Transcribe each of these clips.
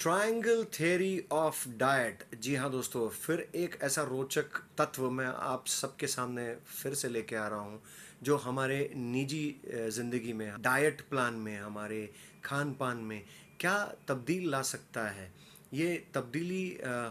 triangle theory of diet जी हाँ दोस्तों फिर एक ऐसा रोचक तत्व मैं आप सबके सामने फिर से लेके आ रहा हूँ जो हमारे निजी ज़िंदगी में डाइट प्लान में हमारे खान पान में क्या तब्दील ला सकता है ये तब्दीली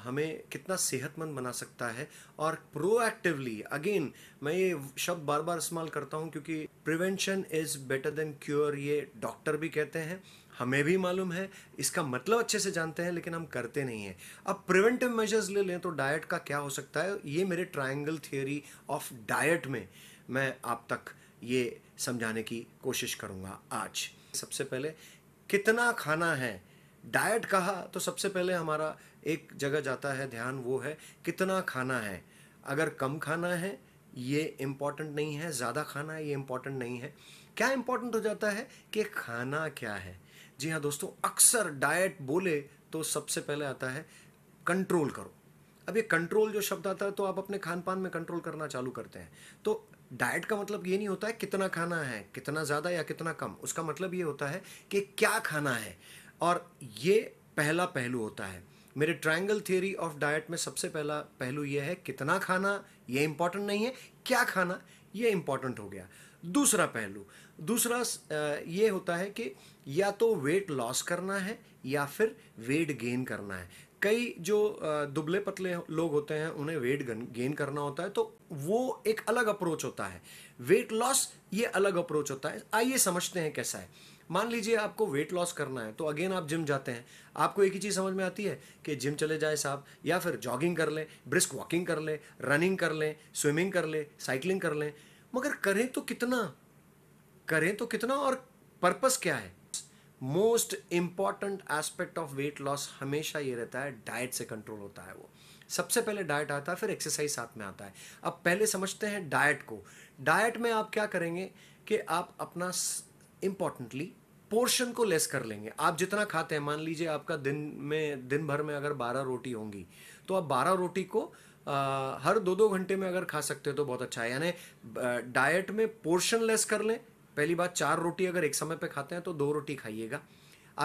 हमें कितना सेहतमंद बना सकता है और प्रोएक्टिवली अगेन मैं ये शब्द बार बार इस्तेमाल करता हूँ क्योंकि prevention is better than cure ये डॉक्टर भी कहते हैं हमें भी मालूम है इसका मतलब अच्छे से जानते हैं लेकिन हम करते नहीं हैं अब प्रिवेंटिव मेजर्स ले लें तो डाइट का क्या हो सकता है ये मेरे ट्राइंगल थियोरी ऑफ डाइट में मैं आप तक ये समझाने की कोशिश करूँगा आज सबसे पहले कितना खाना है डाइट कहा तो सबसे पहले हमारा एक जगह जाता है ध्यान वो है कितना खाना है अगर कम खाना है ये इम्पॉर्टेंट नहीं है ज़्यादा खाना है ये इम्पॉर्टेंट नहीं है क्या इम्पॉर्टेंट हो जाता है कि खाना क्या है जी हाँ दोस्तों अक्सर डाइट बोले तो सबसे पहले आता है कंट्रोल करो अब ये कंट्रोल जो शब्द आता है तो आप अपने खान पान में कंट्रोल करना चालू करते हैं तो डाइट का मतलब ये नहीं होता है कितना खाना है कितना ज़्यादा या कितना कम उसका मतलब ये होता है कि क्या खाना है और ये पहला पहलू होता है मेरे ट्रायंगल थ्योरी ऑफ डाइट में सबसे पहला पहलू यह है कितना खाना ये इम्पॉर्टेंट नहीं है क्या खाना ये इंपॉर्टेंट हो गया दूसरा पहलू दूसरा ये होता है कि या तो वेट लॉस करना है या फिर वेट गेन करना है कई जो दुबले पतले लोग होते हैं उन्हें वेट गेन करना होता है तो वो एक अलग अप्रोच होता है वेट लॉस ये अलग अप्रोच होता है आइए समझते हैं कैसा है मान लीजिए आपको वेट लॉस करना है तो अगेन आप जिम जाते हैं आपको एक ही चीज़ समझ में आती है कि जिम चले जाए साहब या फिर जॉगिंग कर लें ब्रिस्क वॉकिंग कर लें रनिंग कर लें स्विमिंग कर लें साइकिलिंग कर लें मगर करें तो कितना करें तो कितना और पर्पस क्या है most important aspect of weight loss हमेशा ये रहता है डाइट से कंट्रोल होता है वो सबसे पहले डाइट आता है फिर एक्सरसाइज साथ में आता है अब पहले समझते हैं डाइट को डाइट में आप क्या करेंगे कि आप अपना इंपॉर्टेंटली पोर्शन को लेस कर लेंगे आप जितना खाते हैं मान लीजिए आपका दिन में दिन भर में अगर बारह रोटी होंगी तो आप बारह रोटी को आ, हर दो दो घंटे में अगर खा सकते हो तो बहुत अच्छा है यानी डाइट में पोर्शन लेस कर लें पहली बात चार रोटी अगर एक समय पे खाते हैं तो दो रोटी खाइएगा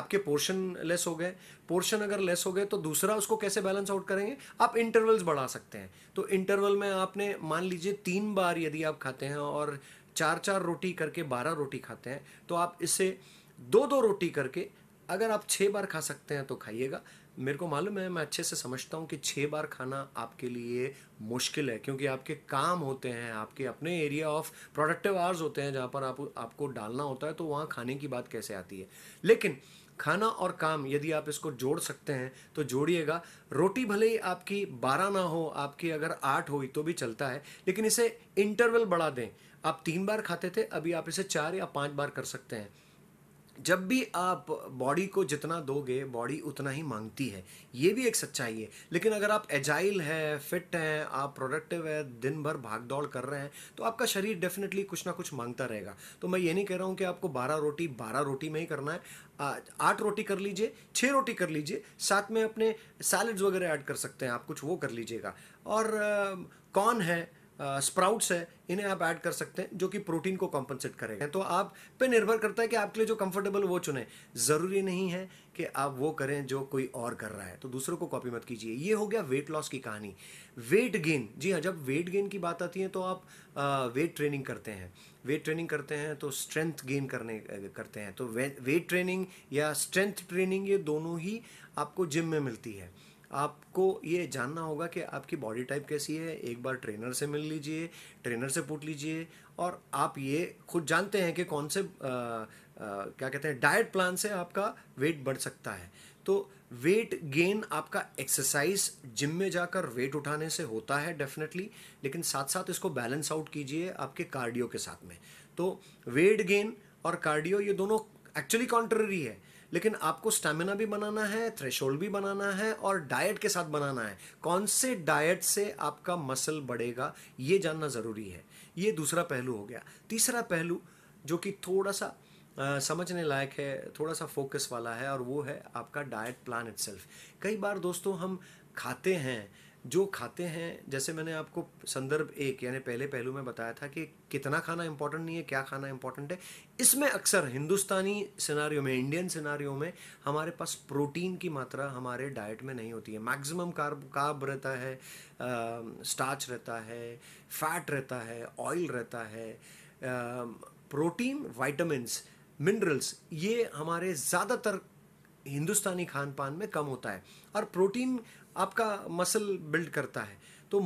आपके पोर्शन लेस हो गए पोर्शन अगर लेस हो गए तो दूसरा उसको कैसे बैलेंस आउट करेंगे आप इंटरवल्स बढ़ा सकते हैं तो इंटरवल में आपने मान लीजिए तीन बार यदि आप खाते हैं और चार चार रोटी करके बारह रोटी खाते हैं तो आप इससे दो दो रोटी करके अगर आप छः बार खा सकते हैं तो खाइएगा मेरे को मालूम है मैं अच्छे से समझता हूँ कि छः बार खाना आपके लिए मुश्किल है क्योंकि आपके काम होते हैं आपके अपने एरिया ऑफ प्रोडक्टिव आवर्स होते हैं जहाँ पर आप आपको डालना होता है तो वहाँ खाने की बात कैसे आती है लेकिन खाना और काम यदि आप इसको जोड़ सकते हैं तो जोड़िएगा रोटी भले ही आपकी बारह ना हो आपकी अगर आठ हो तो भी चलता है लेकिन इसे इंटरवल बढ़ा दें आप तीन बार खाते थे अभी आप इसे चार या पाँच बार कर सकते हैं जब भी आप बॉडी को जितना दोगे बॉडी उतना ही मांगती है ये भी एक सच्चाई है लेकिन अगर आप एजाइल हैं फिट हैं आप प्रोडक्टिव है दिन भर भाग दौड़ कर रहे हैं तो आपका शरीर डेफिनेटली कुछ ना कुछ मांगता रहेगा तो मैं ये नहीं कह रहा हूँ कि आपको बारह रोटी बारह रोटी में ही करना है आठ रोटी कर लीजिए छः रोटी कर लीजिए साथ में अपने सैलड्स वगैरह ऐड कर सकते हैं आप कुछ वो कर लीजिएगा और कौन है स्प्राउट्स है इन्हें आप ऐड कर सकते हैं जो कि प्रोटीन को कॉम्पनसेट करेगा तो आप पे निर्भर करता है कि आपके लिए जो कंफर्टेबल वो चुने ज़रूरी नहीं है कि आप वो करें जो कोई और कर रहा है तो दूसरों को कॉपी मत कीजिए ये हो गया वेट लॉस की कहानी वेट गेन जी हाँ जब वेट गेन की बात आती है तो आप वेट ट्रेनिंग करते हैं वेट ट्रेनिंग करते हैं तो स्ट्रेंथ गेन करने करते हैं तो वेट ट्रेनिंग या स्ट्रेंथ ट्रेनिंग ये दोनों ही आपको जिम में मिलती है आपको ये जानना होगा कि आपकी बॉडी टाइप कैसी है एक बार ट्रेनर से मिल लीजिए ट्रेनर से पूछ लीजिए और आप ये खुद जानते हैं कि कौन से आ, आ, क्या कहते हैं डाइट प्लान से आपका वेट बढ़ सकता है तो वेट गेन आपका एक्सरसाइज जिम में जाकर वेट उठाने से होता है डेफिनेटली लेकिन साथ साथ इसको बैलेंस आउट कीजिए आपके कार्डियो के साथ में तो वेट गेन और कार्डियो ये दोनों एक्चुअली कॉन्ट्ररी है लेकिन आपको स्टेमिना भी बनाना है थ्रेश भी बनाना है और डाइट के साथ बनाना है कौन से डाइट से आपका मसल बढ़ेगा ये जानना ज़रूरी है ये दूसरा पहलू हो गया तीसरा पहलू जो कि थोड़ा सा आ, समझने लायक है थोड़ा सा फोकस वाला है और वो है आपका डाइट प्लान इट कई बार दोस्तों हम खाते हैं जो खाते हैं जैसे मैंने आपको संदर्भ एक यानी पहले पहलू में बताया था कि कितना खाना इम्पोर्टेंट नहीं है क्या खाना इम्पोर्टेंट है इसमें अक्सर हिंदुस्तानी सिनारियों में इंडियन सिनारियों में हमारे पास प्रोटीन की मात्रा हमारे डाइट में नहीं होती है मैक्सिमम कार्ब कार्ब रहता है स्टार्च रहता है फैट रहता है ऑयल रहता है प्रोटीन वाइटमिनस मिनरल्स ये हमारे ज़्यादातर हिंदुस्तानी खान पान में कम होता है और प्रोटीन आपका मसल बिल्ड करता है तो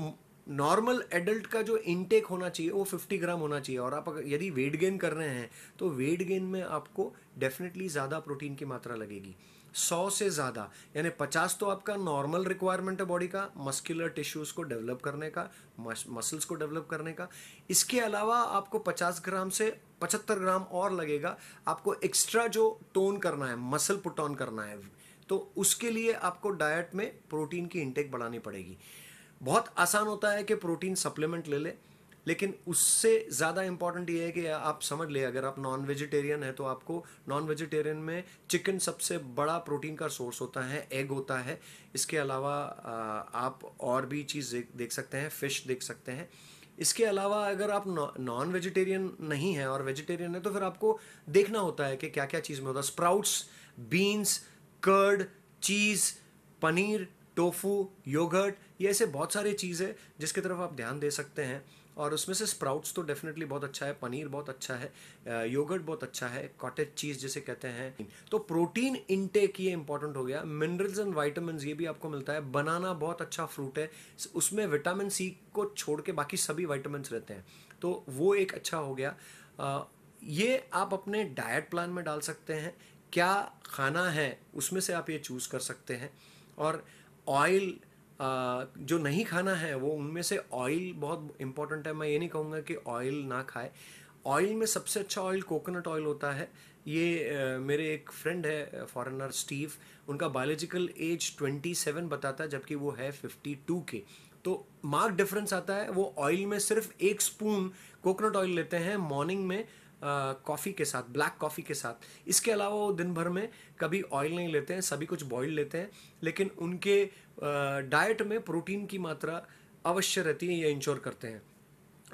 नॉर्मल एडल्ट का जो इनटेक होना चाहिए वो 50 ग्राम होना चाहिए और आप अगर यदि वेट गेन कर रहे हैं तो वेट गेन में आपको डेफिनेटली ज़्यादा प्रोटीन की मात्रा लगेगी सौ से ज़्यादा यानी पचास तो आपका नॉर्मल रिक्वायरमेंट है बॉडी का मस्कुलर टिश्यूज़ को डेवलप करने का मसल्स को डेवलप करने का इसके अलावा आपको पचास ग्राम से पचहत्तर ग्राम और लगेगा आपको एक्स्ट्रा जो टोन करना है मसल पुट ऑन करना है तो उसके लिए आपको डाइट में प्रोटीन की इंटेक बढ़ानी पड़ेगी बहुत आसान होता है कि प्रोटीन सप्लीमेंट ले ले लेकिन उससे ज़्यादा इम्पॉर्टेंट ये है कि आप समझ ले अगर आप नॉन वेजिटेरियन है तो आपको नॉन वेजिटेरियन में चिकन सबसे बड़ा प्रोटीन का सोर्स होता है एग होता है इसके अलावा आप और भी चीज़ देख सकते हैं फिश देख सकते हैं इसके अलावा अगर आप नॉन वेजिटेरियन नहीं है और वेजिटेरियन है तो फिर आपको देखना होता है कि क्या क्या चीज़ में होता है sprouts beans curd cheese paneer tofu yogurt ये ऐसे बहुत सारे चीज़ है जिसकी तरफ आप ध्यान दे सकते हैं और उसमें से स्प्राउट्स तो डेफिनेटली बहुत अच्छा है पनीर बहुत अच्छा है योगर्ट बहुत अच्छा है कॉटेज चीज़ जिसे कहते हैं तो प्रोटीन इनटेक ये इंपॉर्टेंट हो गया मिनरल्स एंड वाइटामिन ये भी आपको मिलता है बनाना बहुत अच्छा फ्रूट है उसमें विटामिन सी को छोड़ के बाकी सभी वाइटामिन रहते हैं तो वो एक अच्छा हो गया ये आप अपने डाइट प्लान में डाल सकते हैं क्या खाना है उसमें से आप ये चूज़ कर सकते हैं और ऑयल जो नहीं खाना है वो उनमें से ऑयल बहुत इम्पॉर्टेंट है मैं ये नहीं कहूँगा कि ऑयल ना खाए ऑयल में सबसे अच्छा ऑयल कोकोनट ऑयल होता है ये मेरे एक फ्रेंड है फॉरेनर स्टीव उनका बायोलॉजिकल एज 27 बताता है जबकि वो है 52 के तो मार्क डिफरेंस आता है वो ऑयल में सिर्फ एक स्पून कोकोनट ऑयल लेते हैं मॉर्निंग में कॉफ़ी के साथ ब्लैक कॉफ़ी के साथ इसके अलावा वो दिन भर में कभी ऑयल नहीं लेते हैं सभी कुछ बॉयल लेते हैं लेकिन उनके डाइट में प्रोटीन की मात्रा अवश्य रहती है ये इंश्योर करते हैं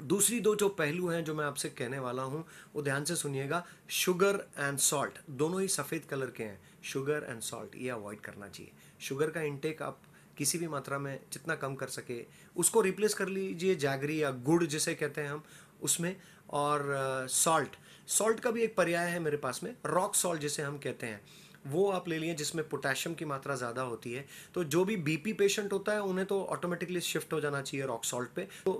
दूसरी दो जो पहलू हैं जो मैं आपसे कहने वाला हूँ वो ध्यान से सुनिएगा शुगर एंड सॉल्ट दोनों ही सफ़ेद कलर के हैं शुगर एंड सॉल्ट ये अवॉइड करना चाहिए शुगर का इंटेक आप किसी भी मात्रा में जितना कम कर सके उसको रिप्लेस कर लीजिए जागरी या गुड़ जिसे कहते हैं हम उसमें और सॉल्ट सॉल्ट का भी एक पर्याय है मेरे पास में रॉक सॉल्ट जिसे हम कहते हैं वो आप ले लिए जिसमें पोटेशियम की मात्रा ज़्यादा होती है तो जो भी बीपी पेशेंट होता है उन्हें तो ऑटोमेटिकली शिफ्ट हो जाना चाहिए रॉक सॉल्ट पे तो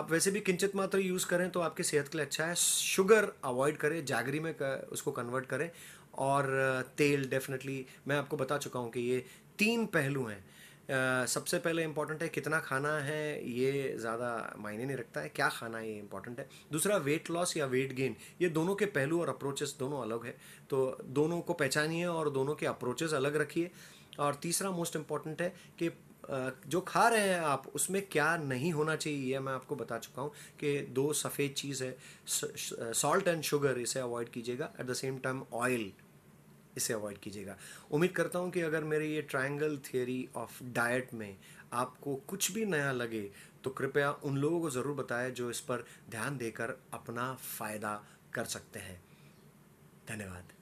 आप वैसे भी किंचित मात्रा यूज़ करें तो आपकी सेहत के लिए अच्छा है शुगर अवॉइड करें जागरी में कर, उसको कन्वर्ट करें और तेल डेफिनेटली मैं आपको बता चुका हूँ कि ये तीन पहलू हैं सबसे पहले इम्पॉर्टेंट है कितना खाना है ये ज़्यादा मायने नहीं रखता है क्या खाना है ये इंपॉर्टेंट है दूसरा वेट लॉस या वेट गेन ये दोनों के पहलू और अप्रोचेस दोनों अलग है तो दोनों को पहचानिए और दोनों के अप्रोचेस अलग रखिए और तीसरा मोस्ट इम्पॉर्टेंट है कि जो खा रहे हैं आप उसमें क्या नहीं होना चाहिए यह मैं आपको बता चुका हूँ कि दो सफ़ेद चीज़ है सॉल्ट एंड शुगर इसे अवॉइड कीजिएगा at the same time oil इसे अवॉइड कीजिएगा उम्मीद करता हूँ कि अगर मेरे ये ट्रायंगल थियोरी ऑफ डाइट में आपको कुछ भी नया लगे तो कृपया उन लोगों को ज़रूर बताएं जो इस पर ध्यान देकर अपना फ़ायदा कर सकते हैं धन्यवाद